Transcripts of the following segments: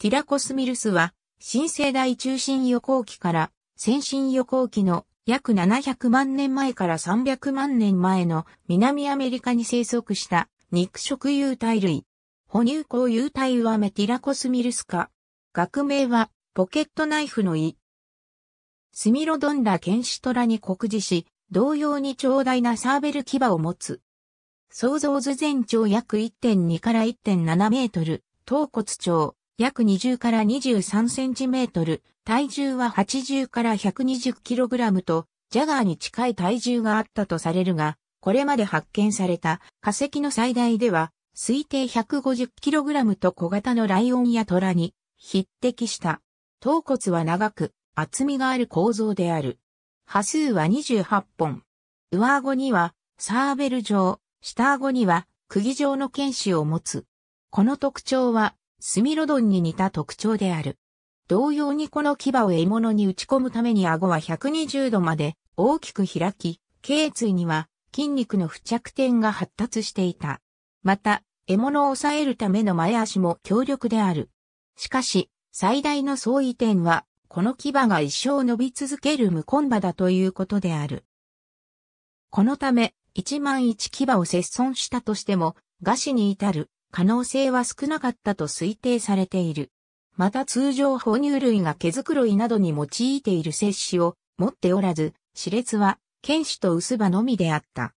ティラコスミルスは、新生代中心予行期から先進予行期の約700万年前から300万年前の南アメリカに生息した肉食有袋類。哺乳口有袋はメティラコスミルス科。学名はポケットナイフの胃。スミロドンラケンシトラに酷似し、同様に長大なサーベル牙を持つ。想像図全長約1.2から1.7メートル、頭骨長、約20から23センチメートル、体重は80から120キログラムと、ジャガーに近い体重があったとされるが、これまで発見された化石の最大では、推定1 5 0ラムと小型のライオンや虎に匹敵した。頭骨は長く、厚みがある構造である。波数は28本。上顎にはサーベル状、下顎には釘状の剣士を持つ。この特徴はスミロドンに似た特徴である。同様にこの牙を獲物に打ち込むために顎は120度まで大きく開き、頸椎には筋肉の付着点が発達していた。また、獲物を抑えるための前足も強力である。しかし、最大の相違点は、この牙が一生伸び続ける無根馬だということである。このため、一万一牙を切損したとしても、餓死に至る可能性は少なかったと推定されている。また通常哺乳類が毛づくろいなどに用いている摂氏を持っておらず、死列は剣士と薄葉のみであった。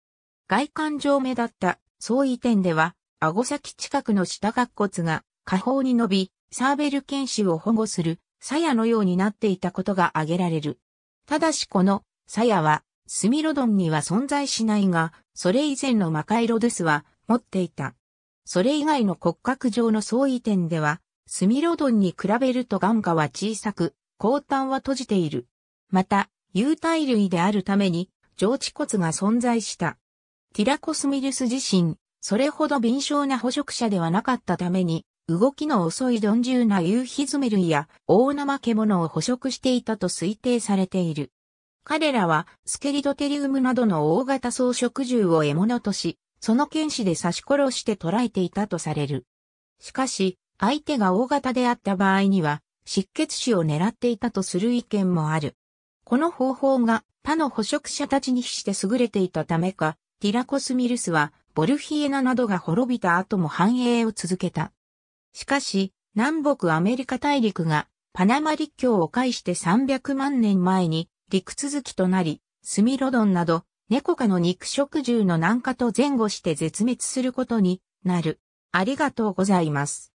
外観上目立った相違点では、顎先近くの下顎骨が下方に伸び、サーベル剣士を保護する鞘のようになっていたことが挙げられる。ただしこの鞘はスミロドンには存在しないが、それ以前のマカイロドゥスは持っていた。それ以外の骨格上の相違点では、スミロドンに比べると眼下は小さく、後端は閉じている。また、有体類であるために、上地骨が存在した。ティラコスミルス自身、それほど敏捷な捕食者ではなかったために、動きの遅い鈍重な夕ユーヒズメ類や大生獣を捕食していたと推定されている。彼らはスケリドテリウムなどの大型草食獣を獲物とし、その剣士で刺し殺して捕らえていたとされる。しかし、相手が大型であった場合には、失血死を狙っていたとする意見もある。この方法が他の捕食者たちに比して優れていたためか、ティラコスミルスは、ボルヒエナなどが滅びた後も繁栄を続けた。しかし、南北アメリカ大陸がパナマ陸橋を介して300万年前に陸続きとなり、スミロドンなど猫科の肉食獣の南下と前後して絶滅することになる。ありがとうございます。